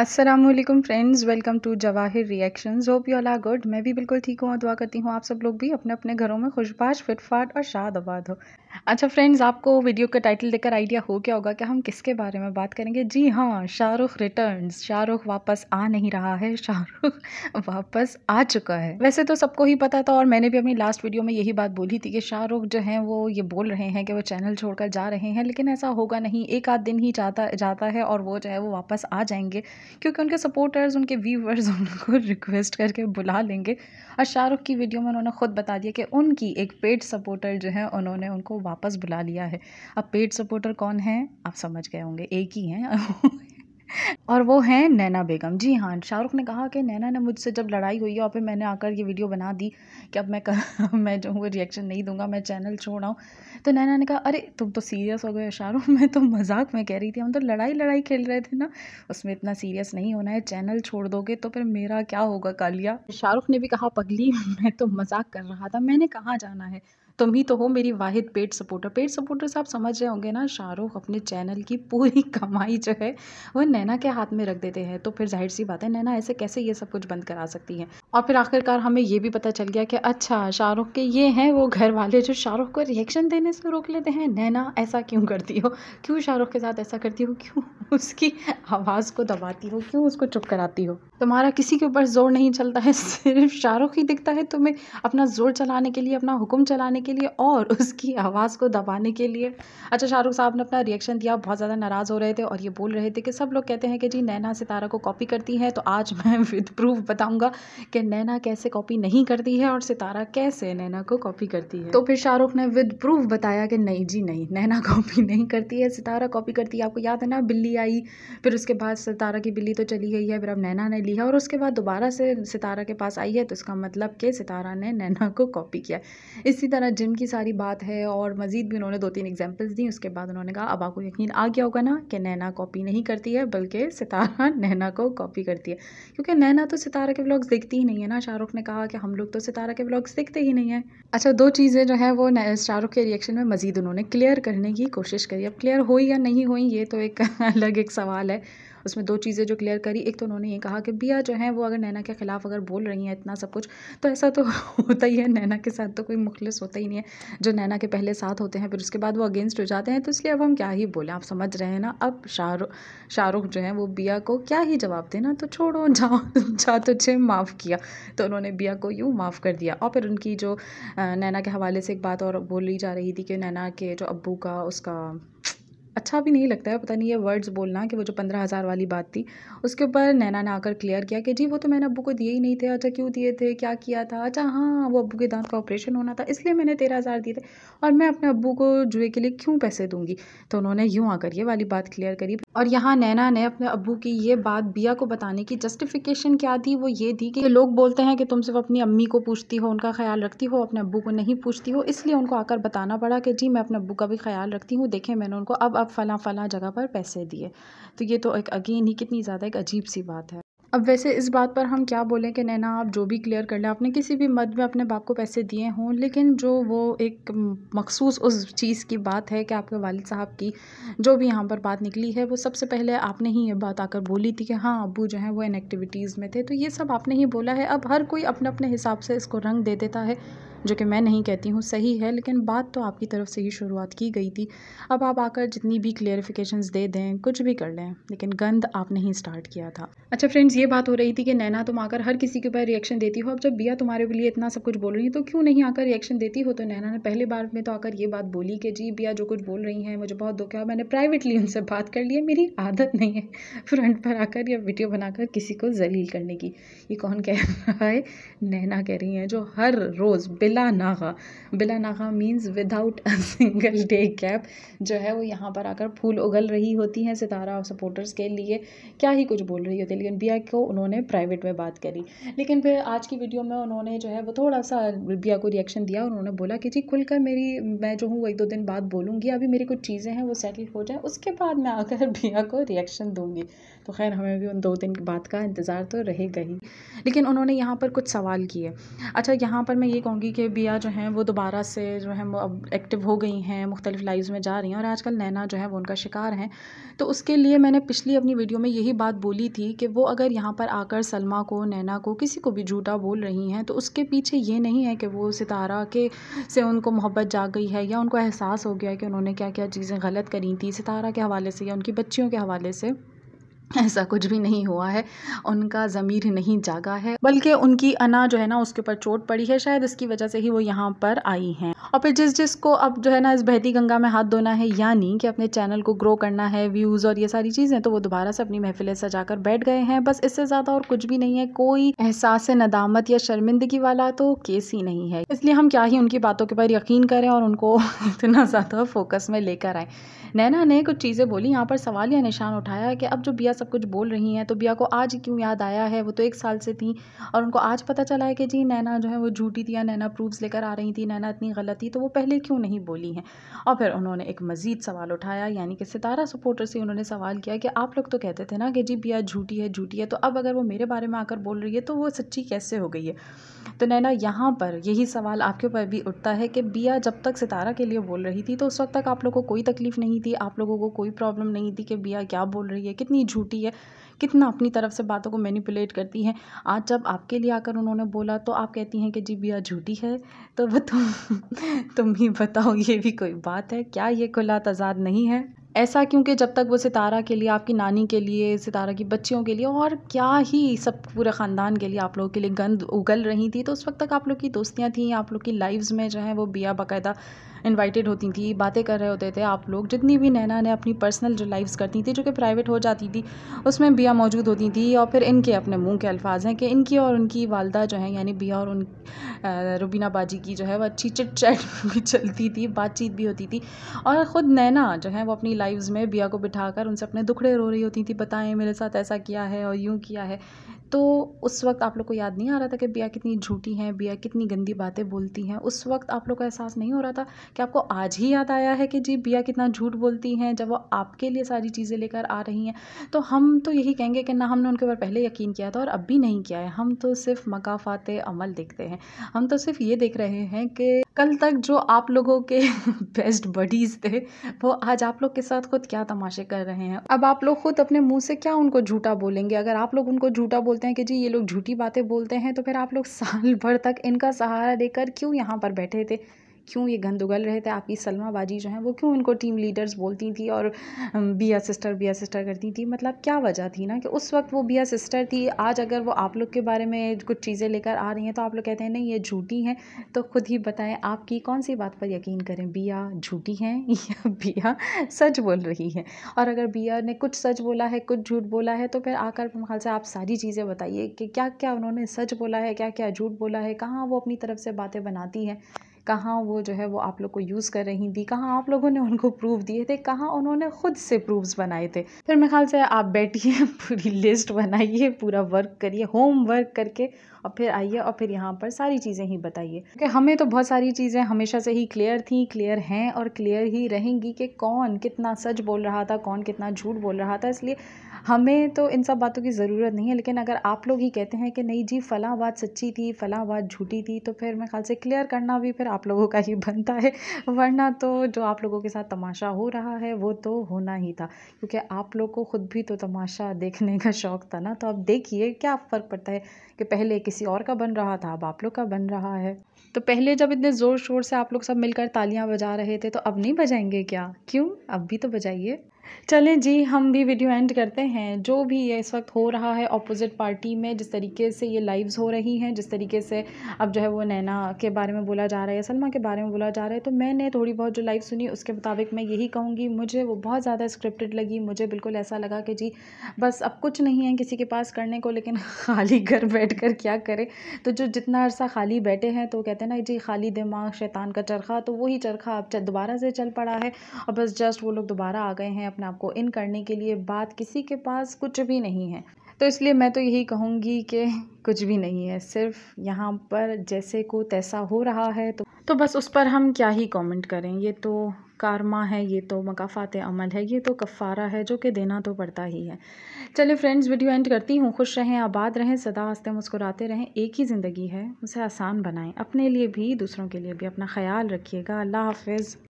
Aslam friends welcome to Jawahir reaction hope you all good मैं भी बिल्कुल ठीक हूँ और दुआ करती हूँ आप सब लोग भी अपने अपने घरों में खुशबाश फिटफाट और शाद आबाद हो अच्छा फ्रेंड्स आपको वीडियो का टाइटल देखकर आइडिया हो गया होगा कि हम किसके बारे में बात करेंगे जी हाँ शाहरुख रिटर्न्स शाहरुख वापस आ नहीं रहा है शाहरुख वापस आ चुका है वैसे तो सबको ही पता था और मैंने भी अपनी लास्ट वीडियो में यही बात बोली थी कि शाहरुख जो हैं वो ये बोल रहे हैं कि वो चैनल छोड़कर जा रहे हैं लेकिन ऐसा होगा नहीं एक आध दिन ही जाता जाता है और वो जो है वो वापस आ जाएंगे क्योंकि उनके सपोर्टर्स उनके व्यूवर्स उनको रिक्वेस्ट करके बुला लेंगे और शाहरुख की वीडियो में उन्होंने ख़ुद बता दिया कि उनकी एक पेड सपोर्टर जो है उन्होंने उनको वापस बुला लिया है अब पेड सपोर्टर कौन है आप समझ गए होंगे एक ही हैं और वो हैं नैना बेगम जी हाँ शाहरुख ने कहा कि नैना ने मुझसे जब लड़ाई हुई और फिर मैंने आकर ये वीडियो बना दी कि अब मैं कर मैं जो हूँ रिएक्शन नहीं दूंगा मैं चैनल छोड़ आऊँ तो नैना ने कहा अरे तुम तो सीरियस हो गए शाहरुख मैं तो मजाक में कह रही थी हम तो लड़ाई लड़ाई खेल रहे थे ना उसमें इतना सीरियस नहीं होना है चैनल छोड़ दोगे तो फिर मेरा क्या होगा कालिया शाहरुख ने भी कहा पगली मैं तो मजाक कर रहा था मैंने कहाँ जाना है तुम ही तो हो मेरी वाहिद पेड सपोर्टर पेड सपोर्टर्स आप समझ रहे होंगे ना शाहरुख अपने चैनल की पूरी कमाई जो है वो नैना के हाथ में रख देते हैं तो फिर जाहिर सी बात है नैना ऐसे कैसे ये सब कुछ बंद करा सकती है और फिर आखिरकार हमें ये भी पता चल गया कि अच्छा शाहरुख के ये हैं वो घर वाले जो शाहरुख को रिएक्शन देने से रोक लेते हैं नैना ऐसा क्यों करती हो क्यों शाहरुख के साथ ऐसा करती हो क्यों उसकी आवाज़ को दबाती हो क्यों उसको चुप कराती हो तुम्हारा किसी के ऊपर जोर नहीं चलता है सिर्फ शाहरुख ही दिखता है तुम्हें अपना जोर चलाने के लिए अपना हुक्म चलाने के लिए और उसकी आवाज़ को दबाने के लिए अच्छा शाहरुख साहब ने अपना रिएक्शन दिया बहुत ज़्यादा नाराज़ हो रहे थे और ये बोल रहे थे कि सब लोग कहते हैं कि जी नैना सितारा को कॉपी करती है तो आज मैं विद प्रूफ बताऊँगा कि नैना कैसे कॉपी नहीं करती है और सितारा कैसे नैना को कॉपी करती है तो फिर शाहरुख ने विद प्रूफ बताया कि नहीं जी नहीं नैना कॉपी नहीं करती है सितारा कॉपी करती है आपको याद है ना बिल्ली बिल्ली आई फिर उसके बाद सितारा की बिल्ली तो चली गई है फिर अब नैना ने लिया और उसके बाद दोबारा से सितारा के पास आई है तो इसका मतलब कि सितारा ने नैना को कॉपी किया इसी तरह जिम की सारी बात है और मज़ीद भी उन्होंने दो तीन एग्जाम्पल्स दी उसके बाद उन्होंने कहा अब आपको यकीन आ गया होगा ना कि नैना कॉपी नहीं करती है बल्कि सितारा नैना को कॉपी करती है क्योंकि नैना तो सितारा के ब्लॉग्स देखती ही नहीं है ना शाहरुख ने कहा कि हम लोग तो सितारा के ब्लॉग्स देखते ही नहीं है अच्छा दो चीज़ें जो है वो शाहरुख के रिएक्शन में मज़ीद उन्होंने क्लियर करने की कोशिश करी अब क्लियर हुई या नहीं हुई ये तो एक अलग अलग एक सवाल है उसमें दो चीज़ें जो क्लियर करी एक तो उन्होंने ये कहा कि बिया जो है वो अगर नैना के ख़िलाफ़ अगर बोल रही हैं इतना सब कुछ तो ऐसा तो होता ही है नैना के साथ तो कोई मुखलिस होता ही नहीं है जो नैना के पहले साथ होते हैं फिर उसके बाद वो अगेंस्ट हो जाते हैं तो इसलिए अब हम क्या ही बोलें आप समझ रहे हैं ना अब शाहरुख शाहरुख जो है वो बिया को क्या ही जवाब देना तो छोड़ो जाओ जा तुझे माफ़ किया तो उन्होंने बिया को यूँ माफ़ कर दिया और फिर उनकी जो नैना के हवाले से एक बात और बोली जा रही थी कि नैना के जो अबू का उसका अच्छा भी नहीं लगता है पता नहीं ये वर्ड्स बोलना कि वो जो पंद्रह हज़ार वाली बात थी उसके ऊपर नैना ने आकर क्लियर किया कि जी वो तो मैंने अबू को दिए ही नहीं थे अच्छा क्यों दिए थे क्या किया था अच्छा हाँ वो अबू के दांत का ऑपरेशन होना था इसलिए मैंने तेरह हज़ार दिए थे और मैं अपने अबू को जुए के लिए क्यों पैसे दूंगी तो उन्होंने यूँ आकर ये वाली बात क्लियर करी और यहाँ नैना ने अपने अबू की ये बात बिया को बताने की जस्टिफिकेशन क्या थी वो ये थी कि लोग बोलते हैं कि तुम सिर्फ अपनी अम्मी को पूछती हो उनका ख्याल रखती हो अपने अबू को नहीं पूछती हो इसलिए उनको आकर बताना पड़ा कि जी मैं अपने अबू का भी ख्याल रखती हूँ देखें मैंने उनको अब सब फ़ला फ़ला जगह पर पैसे दिए तो ये तो एक अगेन ही कितनी ज़्यादा एक अजीब सी बात है अब वैसे इस बात पर हम क्या बोलें कि नैना आप जो भी क्लियर कर लें आपने किसी भी मद में अपने बाप को पैसे दिए हों लेकिन जो वो एक मखसूस उस चीज़ की बात है कि आपके वालिद साहब की जो भी यहाँ पर बात निकली है वो सबसे पहले आपने ही ये बात आकर बोली थी कि हाँ अबू जो हैं वो इन एक्टिविटीज़ में थे तो ये सब आपने ही बोला है अब हर कोई अपने अपने हिसाब से इसको रंग दे देता है जो कि मैं नहीं कहती हूँ सही है लेकिन बात तो आपकी तरफ से ही शुरुआत की गई थी अब आप आकर जितनी भी क्लियरिफिकेशन दे दें कुछ भी कर लें लेकिन गंद आपने ही स्टार्ट किया था अच्छा फ्रेंड्स ये बात हो रही थी कि नैना तुम आकर हर किसी के ऊपर रिएक्शन देती हो अब जब बिया तुम्हारे लिए इतना सब कुछ बोल रही है तो क्यों नहीं आकर रिएक्शन देती हो तो नैना ने पहले बार में तो आकर ये बात बोली कि जी बिया जो कुछ बोल रही हैं मुझे बहुत दुख है मैंने प्राइवेटली उनसे बात कर ली है मेरी आदत नहीं है फ्रंट पर आकर या वीडियो बनाकर किसी को जलील करने की ये कौन कह रहा है नैना कह रही हैं जो हर रोज़ बिल बिला नागा बिला नागा means without a single day gap जो है वो यहाँ पर आकर फूल उगल रही होती हैं सितारा और सपोर्टर्स के लिए क्या ही कुछ बोल रही होती है लेकिन बिया को उन्होंने प्राइवेट में बात करी लेकिन फिर आज की वीडियो में उन्होंने जो है वो थोड़ा सा बिया को रिएक्शन दिया और उन्होंने बोला कि जी खुलकर मेरी मैं जो हूँ वो एक दो दिन बाद बोलूँगी अभी मेरी कुछ चीज़ें हैं वो सेटल हो जाए उसके बाद मैं आकर बिया को रिएक्शन दूँगी तो खैर हमें भी उन दो दिन बाद का इंतज़ार तो रहेगा ही लेकिन उन्होंने यहाँ पर कुछ सवाल किए अच्छा यहाँ पर मैं ये कहूँगी के बिया जो हैं वो दोबारा से जो है अब एक्टिव हो गई हैं मुख्तलिफ लाइव्स में जा रही हैं और आजकल नैना जो है वो उनका शिकार हैं तो उसके लिए मैंने पिछली अपनी वीडियो में यही बात बोली थी कि वो अगर यहाँ पर आकर सलमा को नैना को किसी को भी झूठा बोल रही हैं तो उसके पीछे ये नहीं है कि वो सितारा के से उनको मोहब्बत जा गई है या उनको एहसास हो गया है कि उन्होंने क्या क्या चीज़ें गलत करी थी सितारा के हवाले से या उनकी बच्चियों के हवाले से ऐसा कुछ भी नहीं हुआ है उनका ज़मीर नहीं जागा है बल्कि उनकी अना जो है ना उसके ऊपर चोट पड़ी है शायद इसकी वजह से ही वो यहाँ पर आई हैं और फिर जिस जिस को अब जो है ना इस बहती गंगा में हाथ धोना है यानी कि अपने चैनल को ग्रो करना है व्यूज़ और ये सारी चीज़ें तो वो दोबारा से अपनी महफिलें सजा कर बैठ गए हैं बस इससे ज़्यादा और कुछ भी नहीं है कोई एहसास नदामत या शर्मिंदगी वाला तो केस ही नहीं है इसलिए हम क्या ही उनकी बातों के ऊपर यकीन करें और उनको इतना ज़्यादा फोकस में लेकर आए नैना ने कुछ चीज़ें बोली यहाँ पर सवाल या निशान उठाया कि अब जो बिया सब कुछ बोल रही हैं तो बिया को आज क्यों याद आया है वो तो एक साल से थी और उनको आज पता चला है कि जी नैना जो है वो झूठी थी या नैना प्रूफ्स लेकर आ रही थी नैना इतनी गलत थी तो वो पहले क्यों नहीं बोली हैं और फिर उन्होंने एक मज़ीद सवाल उठाया यानी कि सितारा सपोर्टर से उन्होंने सवाल किया कि आप लोग तो कहते थे ना कि जी बिया झूठी है झूठी है तो अब अगर वो मेरे बारे में आकर बोल रही है तो वो सच्ची कैसे हो गई है तो नैना यहाँ पर यही सवाल आपके ऊपर भी उठता है कि बिया जब तक सितारा के लिए बोल रही थी तो उस वक्त तक आप लोग को कोई तकलीफ़ नहीं नहीं थी आप लोगों को कोई प्रॉब्लम नहीं थी कि बिया क्या बोल रही है कितनी झूठी है कितना अपनी तरफ से बातों को मैनिपुलेट करती हैं आज जब आपके लिए आकर उन्होंने बोला तो आप कहती हैं कि जी बिया झूठी है तो वह तुम तुम ही बताओ ये भी कोई बात है क्या ये खुला तजाद नहीं है ऐसा क्योंकि जब तक वो सितारा के लिए आपकी नानी के लिए सितारा की बच्चियों के लिए और क्या ही सब पूरे ख़ानदान के लिए आप लोगों के लिए गंद उगल रही थी तो उस वक्त तक आप लोग की दोस्तियाँ थी आप लोग की लाइव्स में जो है वो बिया बाकायदा इनवाइटेड होती थी बातें कर रहे होते थे आप लोग जितनी भी नैना ने अपनी पर्सनल जो लाइव्स करती थी जो कि प्राइवेट हो जाती थी उसमें बिया मौजूद होती थी और फिर इनके अपने मुँह के अल्फाज हैं कि इनकी और उनकी वालदा जो है यानी बिया और उन रुबीना बाजी की जो है वह अच्छी चिट चैट भी चलती थी बातचीत भी होती थी और ख़ुद नैना जो है वो अपनी लाइव्स में बिया को बिठा कर उनसे अपने दुखड़े रो रही होती थी बताएं मेरे साथ ऐसा किया है और यूँ किया है तो उस वक्त आप लोग को याद नहीं आ रहा था कि बिया कितनी झूठी है बिया कितनी गंदी बातें बोलती हैं उस वक्त आप लोग को एहसास नहीं हो रहा था कि आपको आज ही याद आया है कि जी बिया कितना झूठ बोलती हैं जब वो आपके लिए सारी चीज़ें लेकर आ रही हैं तो हम तो यही कहेंगे कि ना हमने उनके ऊपर पहले यकीन किया था और अब भी नहीं किया है हम तो सिर्फ मकाफात अमल देखते हैं हम तो सिर्फ ये देख रहे हैं कि कल तक जो आप लोगों के बेस्ट बडीज़ थे वो आज आप लोग के साथ खुद क्या तमाशे कर रहे हैं अब आप लोग खुद अपने मुंह से क्या उनको झूठा बोलेंगे अगर आप लोग उनको झूठा बोलते हैं कि जी ये लोग झूठी बातें बोलते हैं तो फिर आप लोग साल भर तक इनका सहारा लेकर क्यों यहाँ पर बैठे थे क्यों ये गंद उगल रहे थे आपकी सलमा बाजी जो है वो क्यों इनको टीम लीडर्स बोलती थी और बिया सिस्टर बिया सिस्टर करती थी मतलब क्या वजह थी ना कि उस वक्त वो बिया सिस्टर थी आज अगर वो आप लोग के बारे में कुछ चीज़ें लेकर आ रही हैं तो आप लोग कहते हैं नहीं ये झूठी हैं तो खुद ही बताएं आपकी कौन सी बात पर यकीन करें बिया झूठी हैं या बिया सच बोल रही है और अगर बिया ने कुछ सच बोला है कुछ झूठ बोला है तो फिर आकर ख्याल से आप सारी चीज़ें बताइए कि क्या क्या उन्होंने सच बोला है क्या क्या झूठ बोला है कहाँ वो अपनी तरफ से बातें बनाती हैं कहाँ वो जो है वो आप लोग को यूज़ कर रही थी कहाँ आप लोगों ने उनको प्रूफ दिए थे कहाँ उन्होंने ख़ुद से प्रूफ्स बनाए थे फिर मेरे ख्याल से आप बैठिए पूरी लिस्ट बनाइए पूरा वर्क करिए होम वर्क करके और फिर आइए और फिर यहाँ पर सारी चीज़ें ही बताइए क्योंकि हमें तो बहुत सारी चीज़ें हमेशा से ही क्लियर थी क्लियर हैं और क्लियर ही रहेंगी कि कौन कितना सच बोल रहा था कौन कितना झूठ बोल रहा था इसलिए हमें तो इन सब बातों की ज़रूरत नहीं है लेकिन अगर आप लोग ही कहते हैं कि नहीं जी फ़लाँ बात सच्ची थी फ़लाँ बात झूठी थी तो फिर मैं ख्याल से क्लियर करना भी फिर आप लोगों का ही बनता है वरना तो जो आप लोगों के साथ तमाशा हो रहा है वो तो होना ही था क्योंकि आप लोग को ख़ुद भी तो तमाशा देखने का शौक़ था ना तो आप देखिए क्या फ़र्क पड़ता है कि पहले किसी किसी और का बन रहा था अब आप लोग का बन रहा है तो पहले जब इतने ज़ोर शोर से आप लोग सब मिलकर तालियां बजा रहे थे तो अब नहीं बजाएंगे क्या क्यों अब भी तो बजाइए चलें जी हम भी वीडियो एंड करते हैं जो भी ये इस वक्त हो रहा है ऑपोजिट पार्टी में जिस तरीके से ये लाइव्स हो रही हैं जिस तरीके से अब जो है वो नैना के बारे में बोला जा रहा है सलमा के बारे में बोला जा रहा है तो मैंने थोड़ी बहुत जो लाइव सुनी उसके मुताबिक मैं यही कहूँगी मुझे वो बहुत ज़्यादा स्क्रिप्टेड लगी मुझे बिल्कुल ऐसा लगा कि जी बस अब कुछ नहीं है किसी के पास करने को लेकिन खाली घर बैठ कर क्या करें तो जो जितना अरसा खाली बैठे हैं तो कहते हैं ना जी खाली दिमाग शैतान का चरखा तो वही चरखा अब दोबारा से चल पड़ा है और बस जस्ट वो लोग दोबारा आ गए हैं अपने आप को इन करने के लिए बात किसी के पास कुछ भी नहीं है तो इसलिए मैं तो यही कहूँगी कि कुछ भी नहीं है सिर्फ यहाँ पर जैसे को तैसा हो रहा है तो तो बस उस पर हम क्या ही कमेंट करें ये तो कारमा है ये तो मकाफ़ात अमल है ये तो कफ़ारा है जो कि देना तो पड़ता ही है चलिए फ्रेंड्स वीडियो एंड करती हूँ खुश रहें आबाद रहें सदा हंसते मुस्कुराते रहें एक ही ज़िंदगी है उसे आसान बनाएं अपने लिए भी दूसरों के लिए भी अपना ख्याल रखिएगा अल्लाह हाफिज़